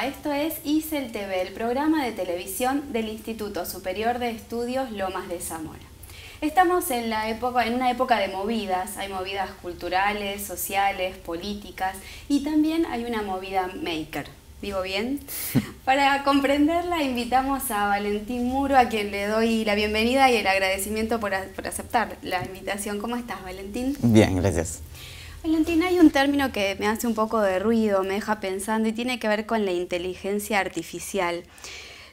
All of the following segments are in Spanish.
Esto es ICEL TV, el programa de televisión del Instituto Superior de Estudios Lomas de Zamora. Estamos en, una época de movidas, hay movidas culturales, sociales, políticas y también hay una movida maker. ¿Digo bien? Para comprenderla invitamos a Valentín Muro, a quien le doy la bienvenida y el agradecimiento por aceptar la invitación. ¿Cómo estás, Valentín? Bien, gracias. Valentina, hay un término que me hace un poco de ruido, me deja pensando y tiene que ver con la inteligencia artificial.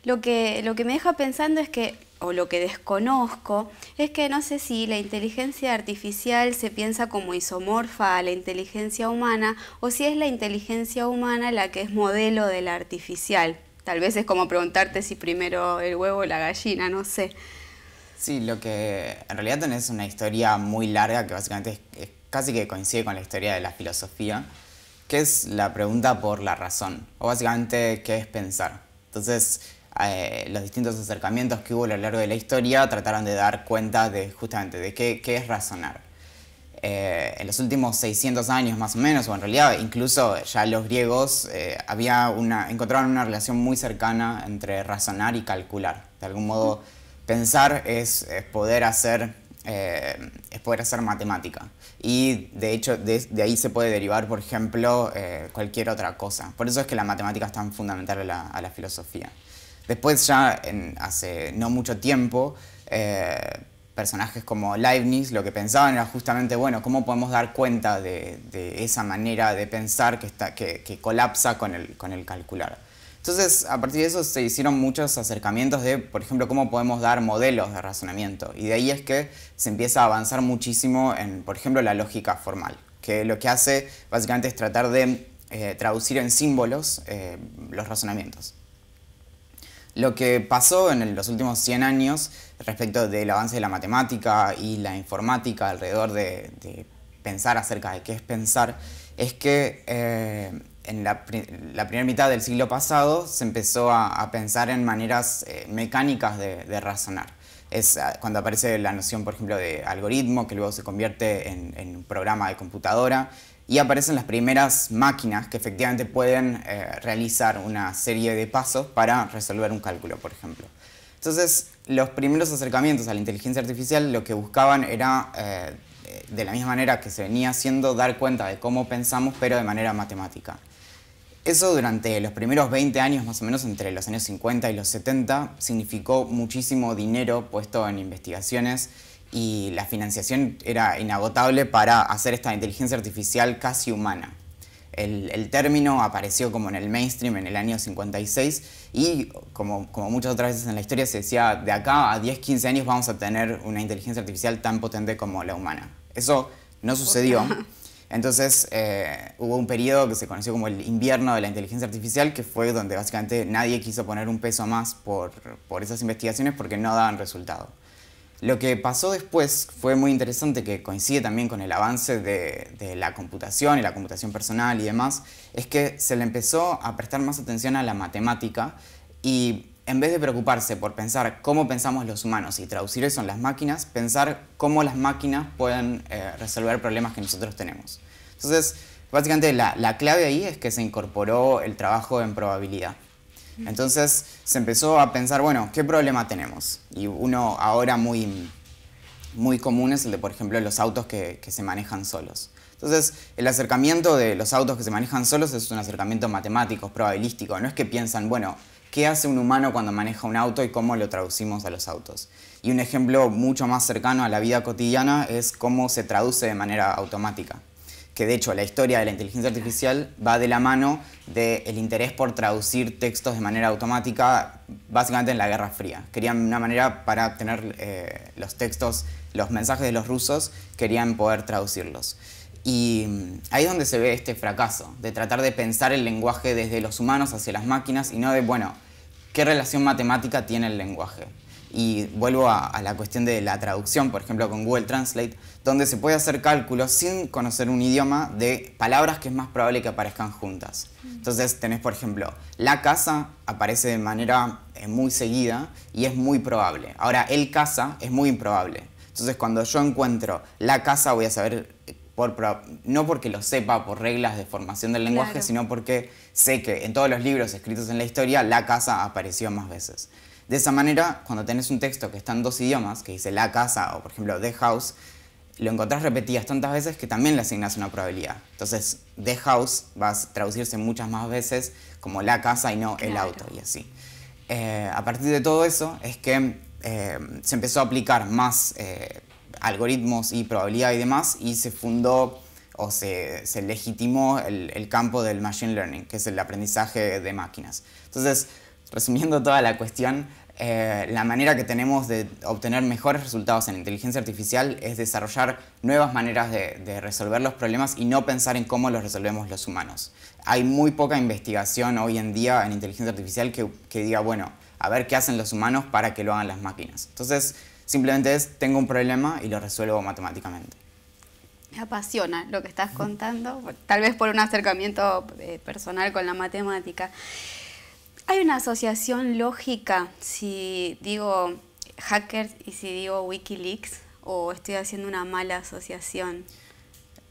Lo que, lo que me deja pensando es que, o lo que desconozco, es que no sé si la inteligencia artificial se piensa como isomorfa a la inteligencia humana o si es la inteligencia humana la que es modelo de la artificial. Tal vez es como preguntarte si primero el huevo o la gallina, no sé. Sí, lo que en realidad tenés una historia muy larga que básicamente es casi que coincide con la historia de la filosofía, que es la pregunta por la razón, o básicamente qué es pensar. Entonces, eh, los distintos acercamientos que hubo a lo largo de la historia trataron de dar cuenta de justamente de qué, es razonar. Eh, en los últimos 600 años más o menos, o en realidad incluso ya los griegos eh, había una, encontraron una relación muy cercana entre razonar y calcular. De algún modo, pensar es, es poder hacer eh, es poder hacer matemática. Y de hecho de, ahí se puede derivar, por ejemplo, eh, cualquier otra cosa. Por eso es que la matemática es tan fundamental a la, filosofía. Después ya hace no mucho tiempo, eh, personajes como Leibniz lo que pensaban era justamente, bueno, ¿cómo podemos dar cuenta de, esa manera de pensar que, está, que, colapsa con el, con el calcular? Entonces, a partir de eso se hicieron muchos acercamientos de, por ejemplo, cómo podemos dar modelos de razonamiento. Y de ahí es que se empieza a avanzar muchísimo en, por ejemplo, la lógica formal, que lo que hace básicamente es tratar de eh, traducir en símbolos eh, los razonamientos. Lo que pasó en los últimos 100 años respecto del avance de la matemática y la informática alrededor de, pensar acerca de qué es pensar, es que eh, en la, primera mitad del siglo pasado se empezó a, pensar en maneras eh, mecánicas de, razonar. Es ah, cuando aparece la noción, por ejemplo, de algoritmo, que luego se convierte en, un programa de computadora, y aparecen las primeras máquinas que efectivamente pueden eh, realizar una serie de pasos para resolver un cálculo, por ejemplo. Entonces, los primeros acercamientos a la inteligencia artificial lo que buscaban era, eh, de la misma manera que se venía haciendo, dar cuenta de cómo pensamos, pero de manera matemática. Eso durante los primeros 20 años, más o menos entre los años 50 y los 70, significó muchísimo dinero puesto en investigaciones y la financiación era inagotable para hacer esta inteligencia artificial casi humana. El, término apareció como en el mainstream en el año 56 y como, como muchas otras veces en la historia se decía, de acá a 10, 15 años vamos a tener una inteligencia artificial tan potente como la humana. Eso no sucedió. Entonces eh, hubo un periodo que se conoció como el invierno de la inteligencia artificial, que fue donde básicamente nadie quiso poner un peso más por, esas investigaciones porque no daban resultado. Lo que pasó después fue muy interesante, que coincide también con el avance de, de, la computación y la computación personal y demás, es que se le empezó a prestar más atención a la matemática y en vez de preocuparse por pensar cómo pensamos los humanos y traducir eso en las máquinas, pensar cómo las máquinas pueden eh, resolver problemas que nosotros tenemos. Entonces, básicamente la, clave ahí es que se incorporó el trabajo en probabilidad. Entonces se empezó a pensar, bueno, ¿qué problema tenemos? Y uno ahora muy, muy común es el de, por ejemplo, los autos que, que se manejan solos. Entonces, el acercamiento de los autos que se manejan solos es un acercamiento matemático, probabilístico. No es que piensan, bueno, qué hace un humano cuando maneja un auto y cómo lo traducimos a los autos. Y un ejemplo mucho más cercano a la vida cotidiana es cómo se traduce de manera automática que de hecho la historia de la inteligencia artificial va de la mano del interés por traducir textos de manera automática, básicamente en la Guerra Fría. Querían una manera para tener eh, los textos, los mensajes de los rusos, querían poder traducirlos. Y mm, ahí es donde se ve este fracaso, de tratar de pensar el lenguaje desde los humanos hacia las máquinas y no de, bueno, ¿qué relación matemática tiene el lenguaje? Y vuelvo a, la cuestión de la traducción, por ejemplo, con Google Translate, donde se puede hacer cálculos sin conocer un idioma de palabras que es más probable que aparezcan juntas. Mm. Entonces tenés, por ejemplo, la casa aparece de manera eh, muy seguida y es muy probable. Ahora, el casa es muy improbable. Entonces, cuando yo encuentro la casa, voy a saber no porque lo sepa por reglas de formación del lenguaje, sino porque sé que en todos los libros escritos en la historia la casa apareció más veces. De esa manera, cuando tenés un texto que está en dos idiomas, que dice la casa o por ejemplo the house, lo encontrás repetidas tantas veces que también le asignás una probabilidad. Entonces, the house va a traducirse muchas más veces como la casa y no el auto y así. Eh, a partir de todo eso es que eh, se empezó a aplicar más eh, algoritmos y probabilidad y demás, y se fundó o se, legitimó el, campo del machine learning, que es el aprendizaje de máquinas. Entonces, resumiendo toda la cuestión, eh, la manera que tenemos de obtener mejores resultados en inteligencia artificial es desarrollar nuevas maneras de, resolver los problemas y no pensar en cómo los resolvemos los humanos. Hay muy poca investigación hoy en día en inteligencia artificial que, que diga, bueno, a ver qué hacen los humanos para que lo hagan las máquinas. Entonces, Simplemente es, tengo un problema y lo resuelvo matemáticamente. Me apasiona lo que estás contando, tal vez por un acercamiento eh, personal con la matemática. Hay una asociación lógica, si digo hackers y si digo Wikileaks, o estoy haciendo una mala asociación.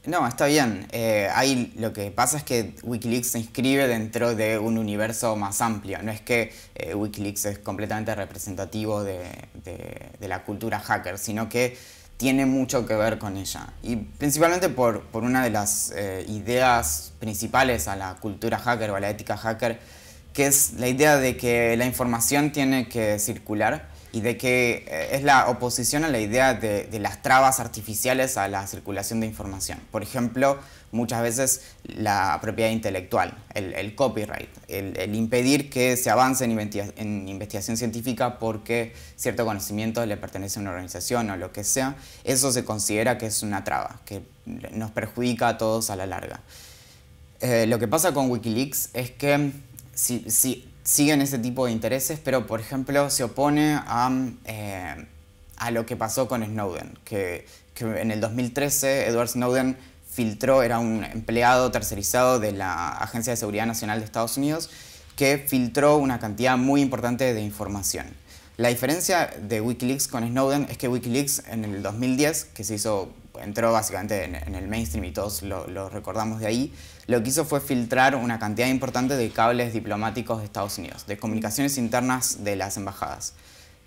No, está bien. Eh, lo que pasa es que Wikileaks se inscribe dentro de un universo más amplio. No es que eh, Wikileaks es completamente representativo de, la cultura hacker, sino que tiene mucho que ver con ella. Y principalmente por, una de las eh, ideas principales a la cultura hacker o a la ética hacker, que es la idea de que la información tiene que circular y de que eh, es la oposición a la idea de, las trabas artificiales a la circulación de información. Por ejemplo, muchas veces la propiedad intelectual, el, copyright, el, impedir que se avance en, investigación científica porque cierto conocimiento le pertenece a una organización o lo que sea, eso se considera que es una traba, que nos perjudica a todos a la larga. Eh, lo que pasa con Wikileaks es que si siguen ese tipo de intereses, pero por ejemplo se opone a, eh, a lo que pasó con Snowden, que, en el 2013 Edward Snowden filtró, era un empleado tercerizado de la Agencia de Seguridad Nacional de Estados Unidos, que filtró una cantidad muy importante de información. La diferencia de Wikileaks con Snowden es que Wikileaks en el 2010, que se hizo entró básicamente en, el mainstream y todos lo, recordamos de ahí, lo que hizo fue filtrar una cantidad importante de cables diplomáticos de Estados Unidos, de comunicaciones internas de las embajadas.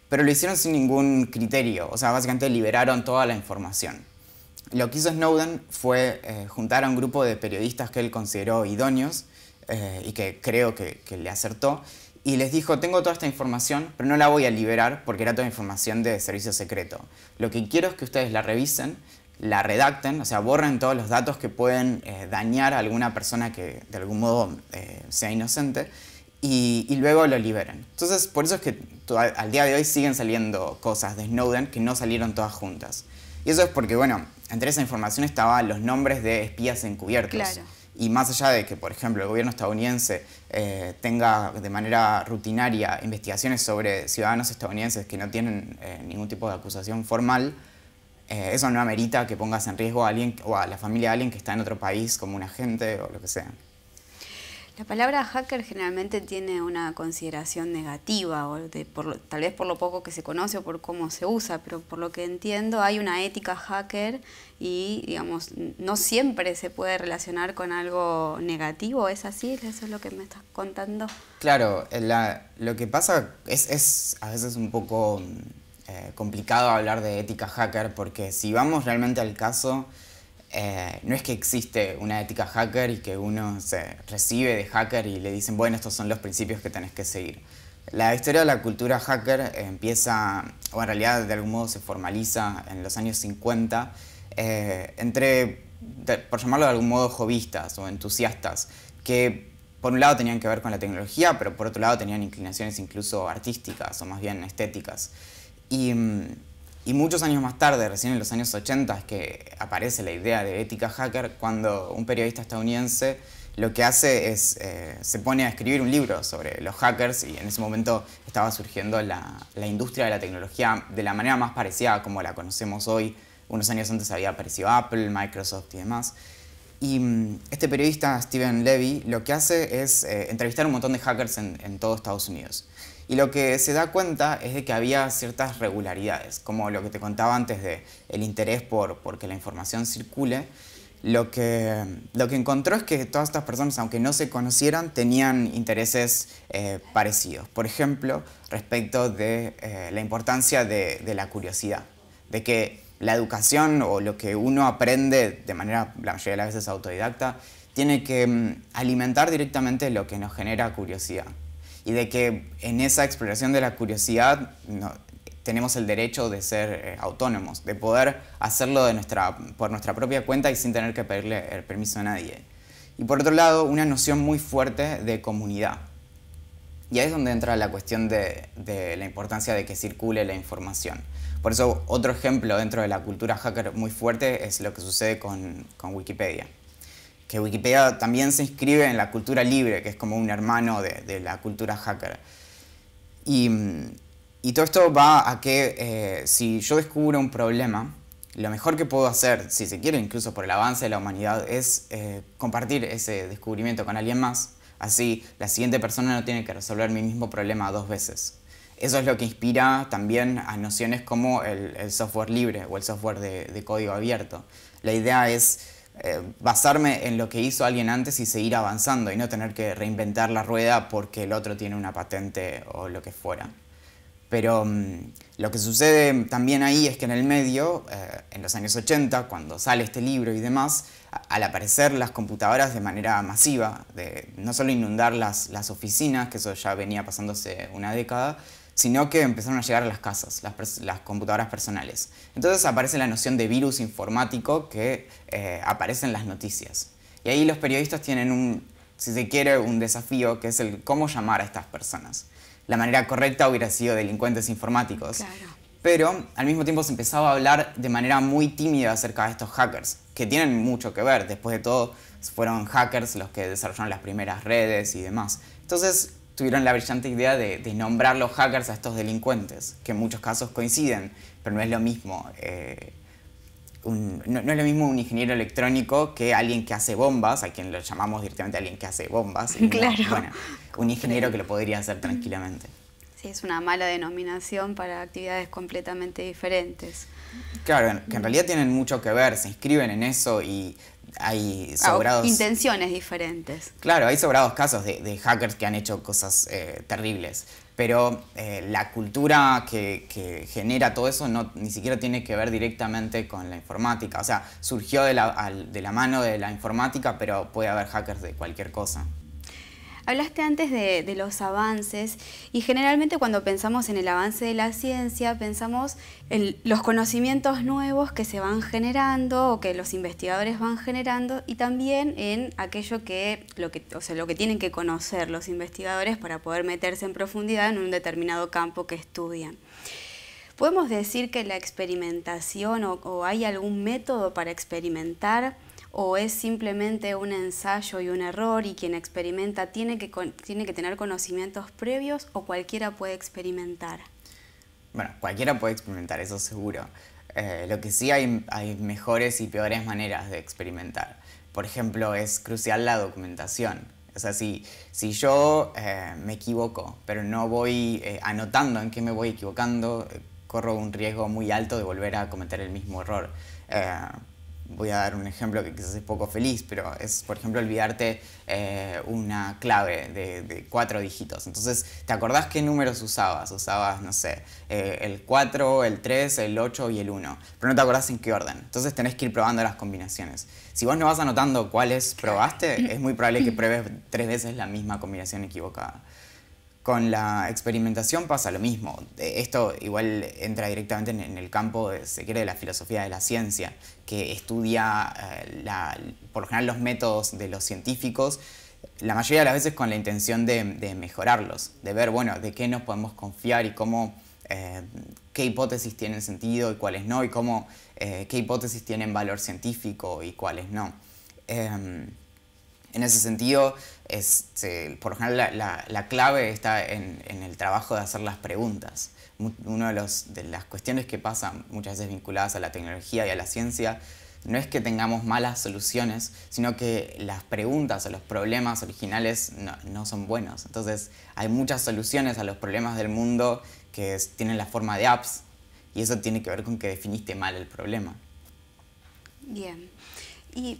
Pero lo hicieron sin ningún criterio, o sea, básicamente liberaron toda la información. Lo que hizo Snowden fue eh, juntar a un grupo de periodistas que él consideró idóneos eh, y que creo que, que le acertó, y les dijo, tengo toda esta información, pero no la voy a liberar porque era toda información de servicio secreto. Lo que quiero es que ustedes la revisen, la redacten, o sea, borren todos los datos que pueden eh, dañar a alguna persona que de algún modo eh, sea inocente y, luego lo liberan. Entonces, por eso es que al día de hoy siguen saliendo cosas de Snowden que no salieron todas juntas. Y eso es porque, bueno, entre esa información estaban los nombres de espías encubiertos. Y más allá de que, por ejemplo, el gobierno estadounidense eh, tenga de manera rutinaria investigaciones sobre ciudadanos estadounidenses que no tienen ningún tipo de acusación formal, eh, eso no amerita que pongas en riesgo a alguien o a la familia de alguien que está en otro país como un agente o lo que sea. La palabra hacker generalmente tiene una consideración negativa, o de, tal vez por lo poco que se conoce o por cómo se usa, pero por lo que entiendo hay una ética hacker y, digamos, no siempre se puede relacionar con algo negativo, ¿es así? ¿Eso es lo que me estás contando? Claro, eh, lo que pasa es, es a veces un poco mm, eh, complicado hablar de ética hacker porque si vamos realmente al caso, eh, no es que existe una ética hacker y que uno se recibe de hacker y le dicen, bueno, estos son los principios que tenés que seguir. La historia de la cultura hacker empieza, o en realidad de algún modo se formaliza en los años 50, eh, entre, por llamarlo de algún modo, jovistas o entusiastas, que por un lado tenían que ver con la tecnología, pero por otro lado tenían inclinaciones incluso artísticas o más bien estéticas. Mm, y, muchos años más tarde, recién en los años 80, es que aparece la idea de ética hacker cuando un periodista estadounidense lo que hace es, eh, se pone a escribir un libro sobre los hackers y en ese momento estaba surgiendo la, industria de la tecnología de la manera más parecida a como la conocemos hoy. Unos años antes había aparecido Apple, Microsoft y demás. Y mm, este periodista, Steven Levy, lo que hace es eh, entrevistar a un montón de hackers en, en todo Estados Unidos. Y lo que se da cuenta es de que había ciertas regularidades, como lo que te contaba antes de el interés por, que la información circule. Lo que, lo que encontró es que todas estas personas, aunque no se conocieran, tenían intereses eh, parecidos. Por ejemplo, respecto de eh, la importancia de, de la curiosidad, de que la educación o lo que uno aprende de manera, la mayoría de las veces, autodidacta, tiene que mm, alimentar directamente lo que nos genera curiosidad y de que en esa exploración de la curiosidad tenemos el derecho de ser eh, autónomos, de poder hacerlo por nuestra propia cuenta y sin tener que pedirle el permiso a nadie. Y por otro lado, una noción muy fuerte de comunidad. Y ahí es donde entra la cuestión de, la importancia de que circule la información. Por eso otro ejemplo dentro de la cultura hacker muy fuerte es lo que sucede con Wikipedia que Wikipedia también se inscribe en la cultura libre, que es como un hermano de, la cultura hacker. Y, todo esto va a que eh, si yo descubro un problema, lo mejor que puedo hacer, si se quiere, incluso por el avance de la humanidad, es eh, compartir ese descubrimiento con alguien más. Así, la siguiente persona no tiene que resolver mi mismo problema dos veces. Eso es lo que inspira también a nociones como el, software libre o el software de, de código abierto. La idea es eh, basarme en lo que hizo alguien antes y seguir avanzando y no tener que reinventar la rueda porque el otro tiene una patente o lo que fuera. Pero mm, lo que sucede también ahí es que en el medio, eh, en los años 80, cuando sale este libro y demás, al aparecer las computadoras de manera masiva, de no solo inundar las, las oficinas, que eso ya venía pasándose una década, sino que empezaron a llegar a las casas, las, computadoras personales. Entonces aparece la noción de virus informático que eh, aparece en las noticias. Y ahí los periodistas tienen un, si se quiere, un desafío que es el cómo llamar a estas personas. La manera correcta hubiera sido delincuentes informáticos. Claro pero al mismo tiempo se empezaba a hablar de manera muy tímida acerca de estos hackers, que tienen mucho que ver, después de todo fueron hackers los que desarrollaron las primeras redes y demás. Entonces tuvieron la brillante idea de, nombrar los hackers a estos delincuentes, que en muchos casos coinciden, pero no es lo mismo. Eh, un, no, es lo mismo un ingeniero electrónico que alguien que hace bombas, a quien lo llamamos directamente alguien que hace bombas. claro. un ingeniero que lo podría hacer tranquilamente. Sí, es una mala denominación para actividades completamente diferentes. Claro, que en realidad tienen mucho que ver, se inscriben en eso y hay ah, sobrados... intenciones diferentes. Claro, hay sobrados casos de, hackers que han hecho cosas eh, terribles, pero eh, la cultura que, genera todo eso no, ni siquiera tiene que ver directamente con la informática. O sea, surgió de la, de la mano de la informática, pero puede haber hackers de cualquier cosa. Hablaste antes de, los avances y generalmente cuando pensamos en el avance de la ciencia pensamos en los conocimientos nuevos que se van generando o que los investigadores van generando y también en aquello que, lo o sea, lo que tienen que conocer los investigadores para poder meterse en profundidad en un determinado campo que estudian. ¿Podemos decir que la experimentación o hay algún método para experimentar o es simplemente un ensayo y un error y quien experimenta tiene que, tiene que tener conocimientos previos o cualquiera puede experimentar? Bueno, cualquiera puede experimentar, eso seguro. Eh, lo que sí hay, hay mejores y peores maneras de experimentar. Por ejemplo, es crucial la documentación. O sea, si, si yo eh, me equivoco, pero no voy eh, anotando en qué me voy equivocando, corro un riesgo muy alto de volver a cometer el mismo error voy a dar un ejemplo que quizás es poco feliz, pero es, por ejemplo, olvidarte eh, una clave de, cuatro dígitos. Entonces, ¿te acordás qué números usabas? Usabas, no sé, eh, el 4, el 3, el 8 y el 1, pero no te acordás en qué orden. Entonces tenés que ir probando las combinaciones. Si vos no vas anotando cuáles probaste, es muy probable que pruebes tres veces la misma combinación equivocada. Con la experimentación pasa lo mismo. Eh, esto igual entra directamente en el campo, eh, se quiere, de la filosofía de la ciencia, que estudia eh, por lo general los métodos de los científicos, la mayoría de las veces con la intención de, mejorarlos, de ver, bueno, de qué nos podemos confiar y cómo, qué hipótesis tienen sentido y cuáles no, y cómo, qué hipótesis tienen valor científico y cuáles no. Em, en ese sentido, es, por lo general la, clave está en, el trabajo de hacer las preguntas. Una de, de las cuestiones que pasan muchas veces vinculadas a la tecnología y a la ciencia no es que tengamos malas soluciones, sino que las preguntas o los problemas originales no, son buenos. Entonces hay muchas soluciones a los problemas del mundo que tienen la forma de apps y eso tiene que ver con que definiste mal el problema. Bien. Y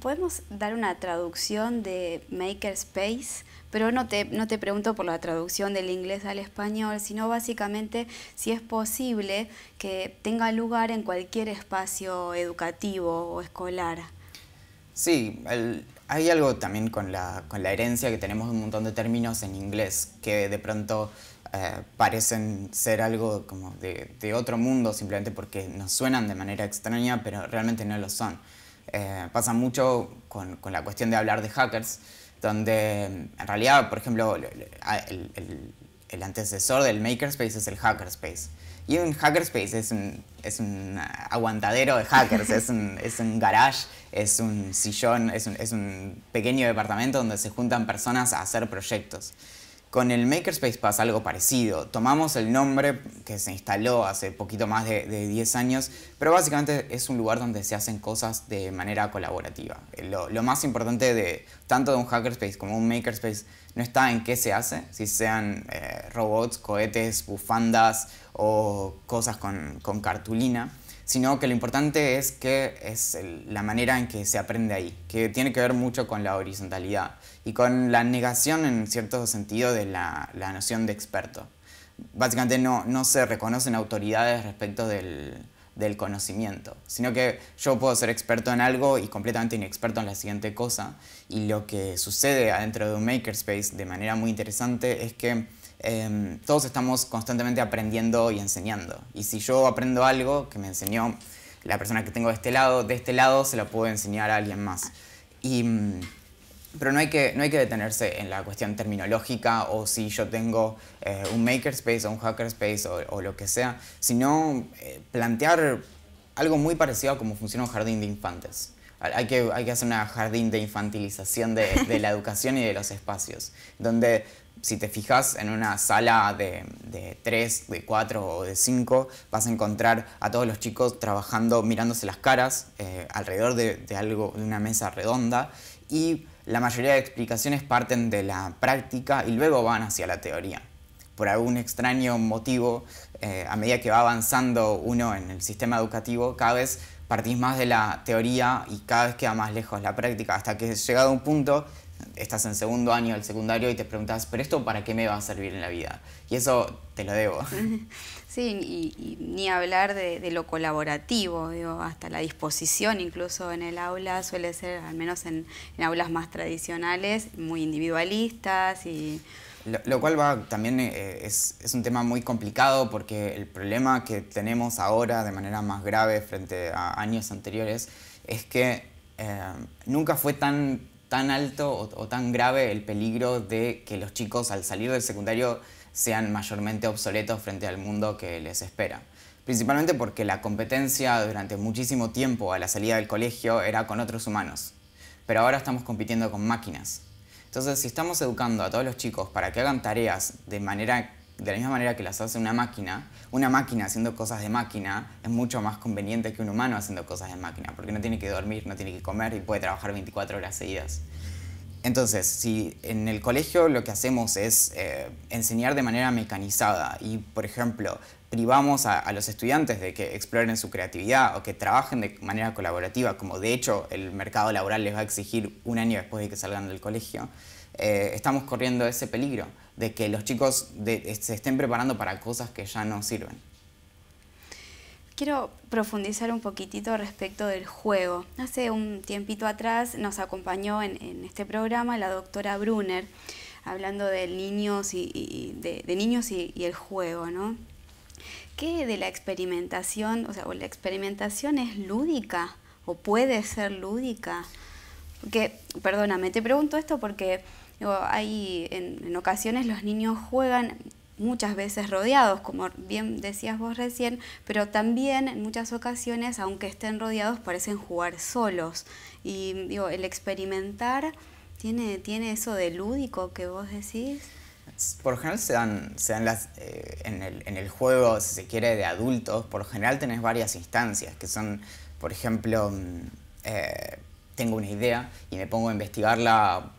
podemos dar una traducción de makerspace, pero no te, pregunto por la traducción del inglés al español, sino básicamente si es posible que tenga lugar en cualquier espacio educativo o escolar. Sí, hay algo también con la, con la herencia que tenemos un montón de términos en inglés que de pronto eh, parecen ser algo como de otro mundo simplemente porque nos suenan de manera extraña, pero realmente no lo son. Eh, pasa mucho con, la cuestión de hablar de hackers, donde en realidad, por ejemplo, el, antecesor del makerspace es el hackerspace. Y un hackerspace es un, aguantadero de hackers, es, un, garage, es un sillón, es un pequeño departamento donde se juntan personas a hacer proyectos. Con el Makerspace pasa algo parecido. Tomamos el nombre que se instaló hace poquito más de, 10 años, pero básicamente es un lugar donde se hacen cosas de manera colaborativa. Lo, más importante de tanto de un hackerspace como un makerspace no está en qué se hace, si sean eh, robots, cohetes, bufandas o cosas con cartulina sino que lo importante es que es la manera en que se aprende ahí, que tiene que ver mucho con la horizontalidad y con la negación en cierto sentido de la, noción de experto. Básicamente no, se reconocen autoridades respecto del, del conocimiento, sino que yo puedo ser experto en algo y completamente inexperto en la siguiente cosa. Y lo que sucede adentro de un makerspace de manera muy interesante es que Em, todos estamos constantemente aprendiendo y enseñando. Y si yo aprendo algo que me enseñó la persona que tengo de este lado, de este lado se lo puedo enseñar a alguien más. Mm, pero no hay, que, no hay que detenerse en la cuestión terminológica o si yo tengo eh, un makerspace o un hackerspace o, lo que sea, sino eh, plantear algo muy parecido a cómo funciona un jardín de infantes. Hay que, hacer un jardín de infantilización de, de la educación y de los espacios, donde si te fijas en una sala de, tres, 3, de cuatro o de 5, vas a encontrar a todos los chicos trabajando, mirándose las caras eh, alrededor de, algo, de una mesa redonda y la mayoría de explicaciones parten de la práctica y luego van hacia la teoría. Por algún extraño motivo, eh, a medida que va avanzando uno en el sistema educativo, cada vez partís más de la teoría y cada vez queda más lejos la práctica, hasta que llegado a un punto estás en segundo año del secundario y te preguntas, pero esto para qué me va a servir en la vida. Y eso te lo debo. Sí, y, ni hablar de, lo colaborativo, hasta la disposición incluso en el aula suele ser, al menos en, aulas más tradicionales, muy individualistas y... Lo, cual va también eh, es, un tema muy complicado porque el problema que tenemos ahora de manera más grave frente a años anteriores es que eh, nunca fue tan tan alto o, tan grave el peligro de que los chicos al salir del secundario sean mayormente obsoletos frente al mundo que les espera. Principalmente porque la competencia durante muchísimo tiempo a la salida del colegio era con otros humanos, pero ahora estamos compitiendo con máquinas. Entonces, si estamos educando a todos los chicos para que hagan tareas de manera de la misma manera que las hace una máquina, una máquina haciendo cosas de máquina es mucho más conveniente que un humano haciendo cosas de máquina, porque no tiene que dormir, no tiene que comer y puede trabajar 24 horas seguidas. Entonces, si en el colegio lo que hacemos es eh, enseñar de manera mecanizada y, por ejemplo, privamos a, los estudiantes de que exploren su creatividad o que trabajen de manera colaborativa, como de hecho el mercado laboral les va a exigir un año después de que salgan del colegio, eh, estamos corriendo ese peligro de que los chicos se estén preparando para cosas que ya no sirven. Quiero profundizar un poquitito respecto del juego. Hace un tiempito atrás nos acompañó en, este programa la doctora Brunner, hablando de niños y, de, niños y, el juego, ¿no? ¿Qué de la experimentación, o sea, la experimentación es lúdica o puede ser lúdica? Porque, perdóname, te pregunto esto porque hay, en, ocasiones los niños juegan muchas veces rodeados, como bien decías vos recién, pero también en muchas ocasiones, aunque estén rodeados, parecen jugar solos. Y digo, el experimentar tiene, tiene eso de lúdico que vos decís. Por lo general se dan, se dan las, eh, en, el, en, el, juego, si se quiere, de adultos, por lo general tenés varias instancias, que son, por ejemplo, mm, eh, tengo una idea y me pongo a investigarla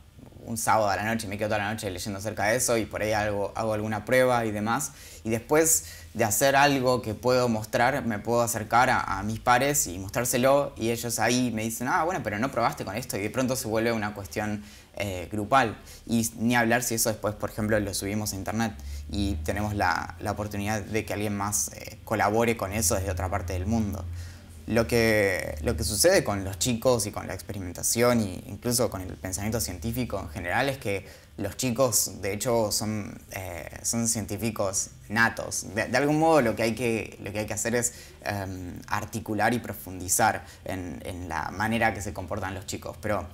un sábado a la noche, me quedo toda la noche leyendo acerca de eso y por ahí hago, alguna prueba y demás. Y después de hacer algo que puedo mostrar, me puedo acercar a, mis pares y mostrárselo y ellos ahí me dicen, ah, bueno, pero no probaste con esto y de pronto se vuelve una cuestión eh, grupal. Y ni hablar si eso después, por ejemplo, lo subimos a internet y tenemos la, oportunidad de que alguien más eh, colabore con eso desde otra parte del mundo lo que, lo que sucede con los chicos y con la experimentación e incluso con el pensamiento científico en general es que los chicos de hecho son, eh, son científicos natos. De, algún modo lo que hay que, lo que, hay que hacer es em, articular y profundizar en, la manera que se comportan los chicos. Pero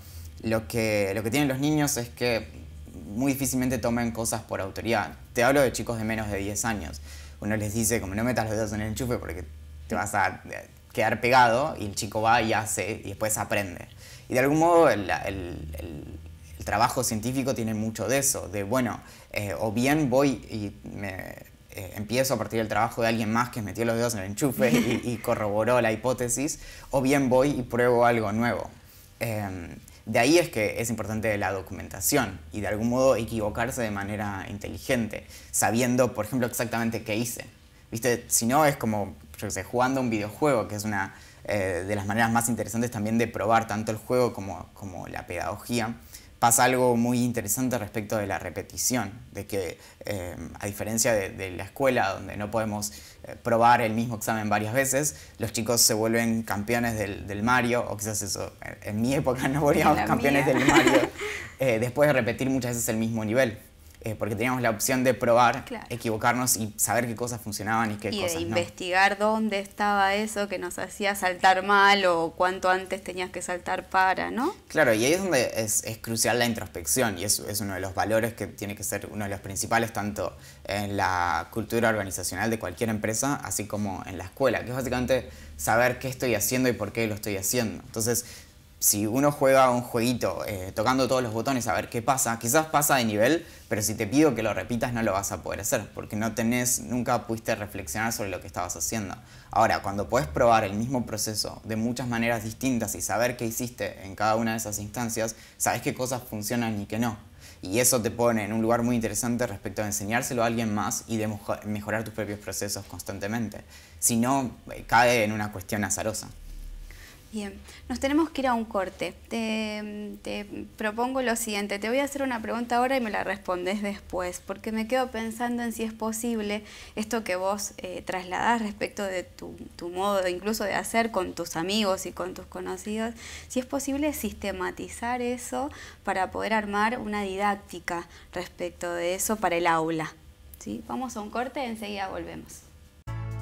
lo que, lo que tienen los niños es que muy difícilmente tomen cosas por autoridad. Te hablo de chicos de menos de 10 años. Uno les dice, como no metas los dedos en el enchufe porque te vas a quedar pegado y el chico va y hace y después aprende. Y de algún modo el, trabajo científico tiene mucho de eso, de bueno, eh, o bien voy y eh, empiezo a partir del trabajo de alguien más que metió los dedos en el enchufe y, corroboró la hipótesis, o bien voy y pruebo algo nuevo. Em, de ahí es que es importante la documentación y de algún modo equivocarse de manera inteligente, sabiendo, por ejemplo, exactamente qué hice. ¿Viste? Si no, es como yo sé, jugando un videojuego, que es una eh, de las maneras más interesantes también de probar tanto el juego como, la pedagogía, pasa algo muy interesante respecto de la repetición, de que eh, a diferencia de, la escuela, donde no podemos eh, probar el mismo examen varias veces, los chicos se vuelven campeones del, Mario, o quizás eso, en, mi época no volvíamos campeones del Mario, después de repetir muchas veces el mismo nivel. Eh, porque teníamos la opción de probar, equivocarnos y saber qué cosas funcionaban y qué y cosas de investigar dónde estaba eso que nos hacía saltar mal o cuánto antes tenías que saltar para, ¿no? Claro, y ahí es donde es, crucial la introspección y es, es, uno de los valores que tiene que ser uno de los principales tanto en la cultura organizacional de cualquier empresa, así como en la escuela, que es básicamente saber qué estoy haciendo y por qué lo estoy haciendo. Entonces, si uno juega un jueguito eh, tocando todos los botones a ver qué pasa, quizás pasa de nivel, pero si te pido que lo repitas no lo vas a poder hacer, porque no tenés, nunca pudiste reflexionar sobre lo que estabas haciendo. Ahora, cuando puedes probar el mismo proceso de muchas maneras distintas y saber qué hiciste en cada una de esas instancias, sabes qué cosas funcionan y qué no. Y eso te pone en un lugar muy interesante respecto a enseñárselo a alguien más y de mejorar tus propios procesos constantemente. Si no, eh, cae en una cuestión azarosa. Bien, nos tenemos que ir a un corte. Te, propongo lo siguiente, te voy a hacer una pregunta ahora y me la respondes después, porque me quedo pensando en si es posible esto que vos eh, trasladás respecto de tu, modo incluso de hacer con tus amigos y con tus conocidos, si es posible sistematizar eso para poder armar una didáctica respecto de eso para el aula. ¿sí? Vamos a un corte, enseguida volvemos.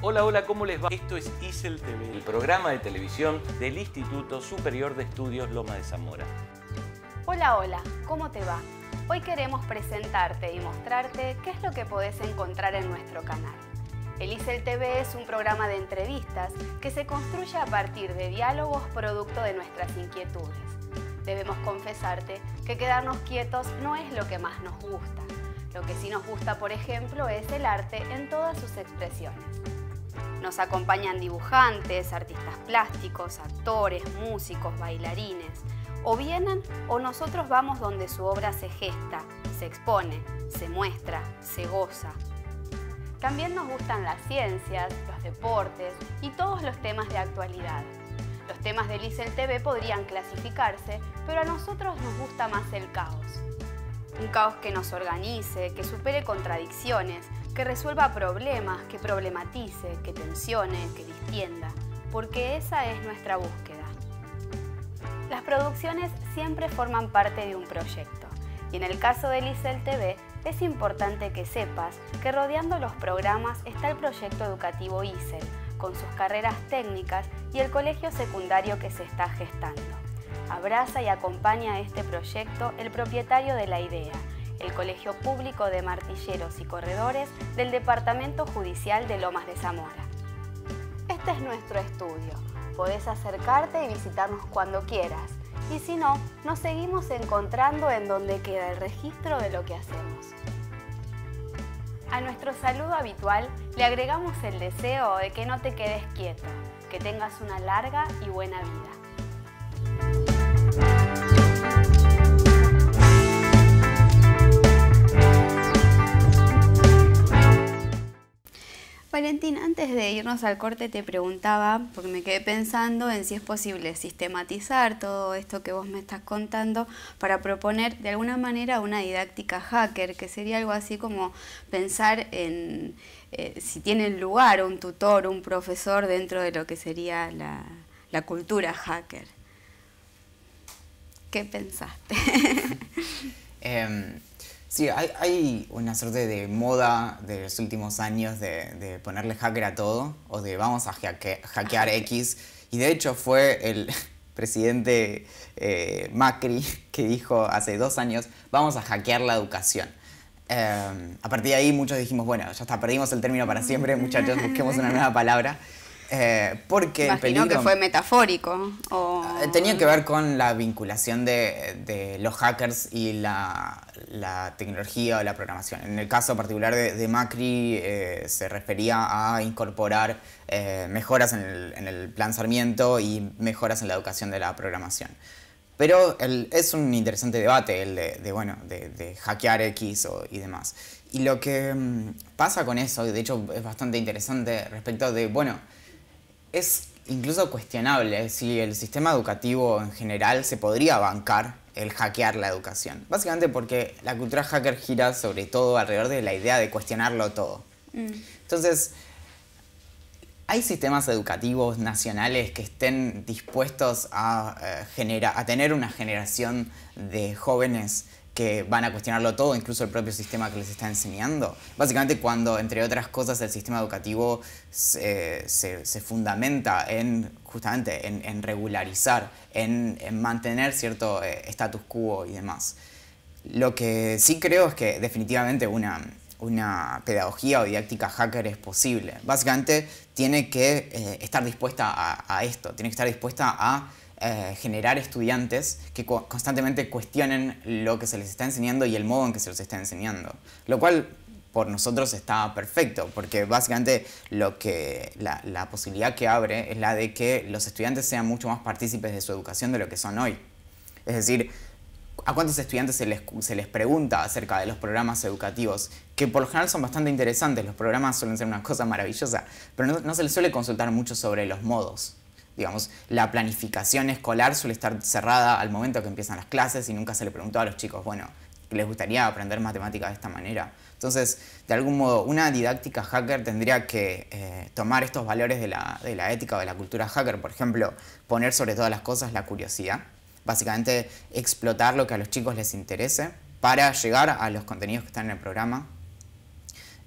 Hola, hola, ¿cómo les va? Esto es ISEL TV, el programa de televisión del Instituto Superior de Estudios Loma de Zamora. Hola, hola, ¿cómo te va? Hoy queremos presentarte y mostrarte qué es lo que podés encontrar en nuestro canal. El ISEL TV es un programa de entrevistas que se construye a partir de diálogos producto de nuestras inquietudes. Debemos confesarte que quedarnos quietos no es lo que más nos gusta. Lo que sí nos gusta, por ejemplo, es el arte en todas sus expresiones. Nos acompañan dibujantes, artistas plásticos, actores, músicos, bailarines. O vienen o nosotros vamos donde su obra se gesta, se expone, se muestra, se goza. También nos gustan las ciencias, los deportes y todos los temas de actualidad. Los temas de Licel TV podrían clasificarse, pero a nosotros nos gusta más el caos. Un caos que nos organice, que supere contradicciones, que resuelva problemas, que problematice, que tensione, que distienda, porque esa es nuestra búsqueda. Las producciones siempre forman parte de un proyecto, y en el caso de Isel TV es importante que sepas que rodeando los programas está el proyecto educativo ISEL, con sus carreras técnicas y el colegio secundario que se está gestando. Abraza y acompaña a este proyecto el propietario de la idea, el Colegio Público de Martilleros y Corredores del Departamento Judicial de Lomas de Zamora. Este es nuestro estudio. Podés acercarte y visitarnos cuando quieras. Y si no, nos seguimos encontrando en donde queda el registro de lo que hacemos. A nuestro saludo habitual le agregamos el deseo de que no te quedes quieto, que tengas una larga y buena vida. Valentín, antes de irnos al corte te preguntaba, porque me quedé pensando en si es posible sistematizar todo esto que vos me estás contando para proponer de alguna manera una didáctica hacker, que sería algo así como pensar en eh, si tiene lugar un tutor, un profesor dentro de lo que sería la, cultura hacker. ¿Qué pensaste? Em, Sí, hay, una suerte de moda de los últimos años de, ponerle hacker a todo, o de vamos a hackear X. Y de hecho fue el presidente eh, Macri que dijo hace dos años, vamos a hackear la educación. Em, a partir de ahí muchos dijimos, bueno, ya está, perdimos el término para siempre, muchachos, busquemos una nueva palabra. Eh, porque el que fue metafórico. O... Ah, tenía que ver con la vinculación de, los hackers y la, tecnología o la programación. En el caso particular de, Macri eh, se refería a incorporar eh, mejoras en el, en plan Sarmiento y mejoras en la educación de la programación. Pero es un interesante debate el de, bueno, de, hackear X o, y demás. Y lo que mm, pasa con eso, de hecho es bastante interesante respecto de, bueno, es incluso cuestionable si el sistema educativo en general se podría bancar el hackear la educación. Básicamente porque la cultura hacker gira sobre todo alrededor de la idea de cuestionarlo todo. Mm. Entonces, ¿hay sistemas educativos nacionales que estén dispuestos a, eh, a tener una generación de jóvenes que van a cuestionarlo todo, incluso el propio sistema que les está enseñando. Básicamente cuando, entre otras cosas, el sistema educativo se, fundamenta en justamente en, regularizar, en, mantener cierto eh, status quo y demás. Lo que sí creo es que definitivamente una, pedagogía o didáctica hacker es posible. Básicamente tiene que eh, estar dispuesta a esto, tiene que estar dispuesta a eh, generar estudiantes que constantemente cuestionen lo que se les está enseñando y el modo en que se los está enseñando. Lo cual por nosotros está perfecto, porque básicamente que, la, posibilidad que abre es la de que los estudiantes sean mucho más partícipes de su educación de lo que son hoy. Es decir, ¿A cuántos estudiantes se les, pregunta acerca de los programas educativos? Que por lo general son bastante interesantes, los programas suelen ser una cosa maravillosa, pero no se les suele consultar mucho sobre los modos. Digamos, la planificación escolar suele estar cerrada al momento que empiezan las clases y nunca se le preguntó a los chicos, bueno, ¿les gustaría aprender matemáticas de esta manera? Entonces, de algún modo, una didáctica hacker tendría que eh, tomar estos valores de la, de la ética o de la cultura hacker, por ejemplo, poner sobre todas las cosas la curiosidad, básicamente explotar lo que a los chicos les interese para llegar a los contenidos que están en el programa,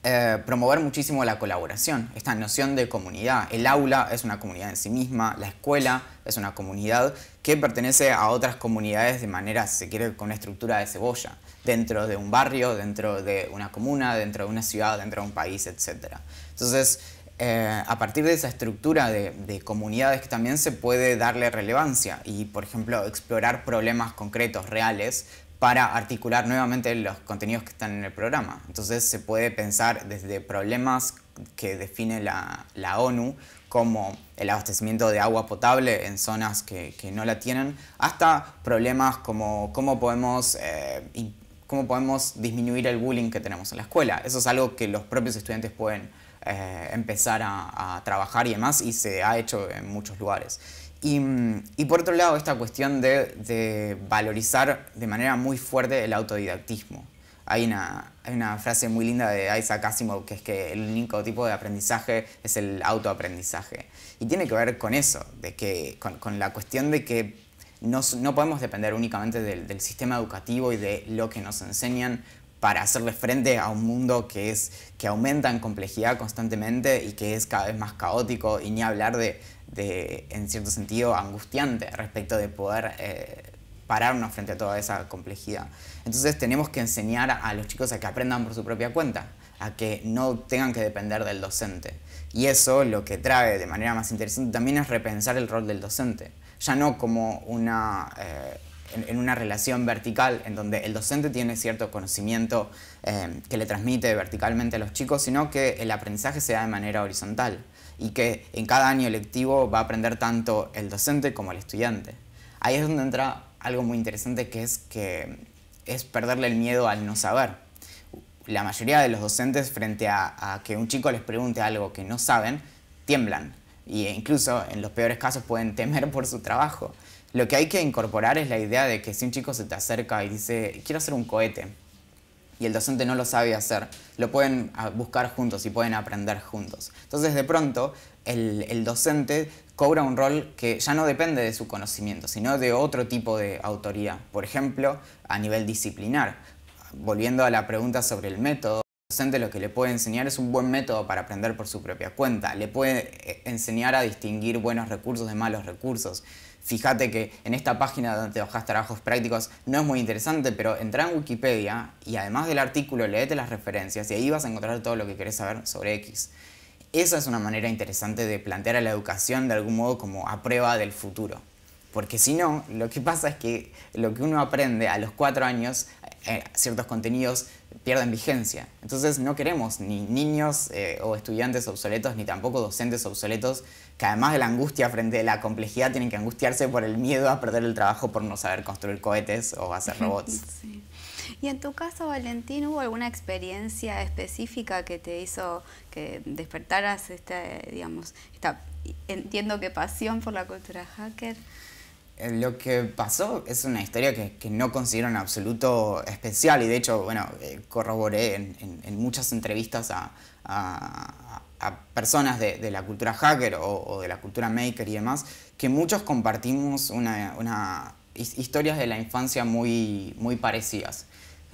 eh, promover muchísimo la colaboración, esta noción de comunidad. El aula es una comunidad en sí misma, la escuela es una comunidad que pertenece a otras comunidades de manera, si se quiere, con una estructura de cebolla, dentro de un barrio, dentro de una comuna, dentro de una ciudad, dentro de un país, etc. Entonces, eh, a partir de esa estructura de, de comunidades que también se puede darle relevancia y, por ejemplo, explorar problemas concretos, reales, para articular nuevamente los contenidos que están en el programa. Entonces se puede pensar desde problemas que define la, ONU, como el abastecimiento de agua potable en zonas que, no la tienen, hasta problemas como cómo podemos, eh, cómo podemos disminuir el bullying que tenemos en la escuela. Eso es algo que los propios estudiantes pueden eh, empezar a, a trabajar y demás, y se ha hecho en muchos lugares. Y, por otro lado, esta cuestión de, valorizar de manera muy fuerte el autodidactismo. Hay una, frase muy linda de Isaac Asimov que es que el único tipo de aprendizaje es el autoaprendizaje. Y tiene que ver con eso, de que, con, la cuestión de que no, no podemos depender únicamente del, del sistema educativo y de lo que nos enseñan para hacerle frente a un mundo que, es, que aumenta en complejidad constantemente y que es cada vez más caótico, y ni hablar de, de, en cierto sentido, angustiante respecto de poder eh, pararnos frente a toda esa complejidad. Entonces tenemos que enseñar a los chicos a que aprendan por su propia cuenta, a que no tengan que depender del docente. Y eso lo que trae de manera más interesante también es repensar el rol del docente, ya no como una... Eh, en, una relación vertical en donde el docente tiene cierto conocimiento eh, que le transmite verticalmente a los chicos, sino que el aprendizaje se da de manera horizontal y que en cada año lectivo va a aprender tanto el docente como el estudiante. Ahí es donde entra algo muy interesante que es que es perderle el miedo al no saber. La mayoría de los docentes frente a, a que un chico les pregunte algo que no saben, tiemblan e incluso en los peores casos pueden temer por su trabajo. Lo que hay que incorporar es la idea de que si un chico se te acerca y dice, quiero hacer un cohete, y el docente no lo sabe hacer, lo pueden ah, buscar juntos y pueden aprender juntos. Entonces de pronto el, el docente cobra un rol que ya no depende de su conocimiento, sino de otro tipo de autoría, por ejemplo, a nivel disciplinar. Volviendo a la pregunta sobre el método, el docente lo que le puede enseñar es un buen método para aprender por su propia cuenta, le puede eh, enseñar a distinguir buenos recursos de malos recursos, Fíjate que en esta página donde te trabajos prácticos no es muy interesante, pero entra en Wikipedia y además del artículo leete las referencias y ahí vas a encontrar todo lo que querés saber sobre X. Esa es una manera interesante de plantear a la educación de algún modo como a prueba del futuro. Porque si no, lo que pasa es que lo que uno aprende a los cuatro años eh, ciertos contenidos pierden vigencia. Entonces no queremos ni niños eh, o estudiantes obsoletos, ni tampoco docentes obsoletos, que además de la angustia frente a la complejidad tienen que angustiarse por el miedo a perder el trabajo por no saber construir cohetes o hacer robots. Y en tu caso, Valentín, ¿hubo alguna experiencia específica que te hizo que despertaras esta, digamos, esta, entiendo que pasión por la cultura hacker? Eh, lo que pasó es una historia que, que, no considero en absoluto especial y de hecho, bueno, eh, corroboré en, en, muchas entrevistas a, a, personas de, de, la cultura hacker o, de la cultura maker y demás, que muchos compartimos una, una historias de la infancia muy, muy parecidas.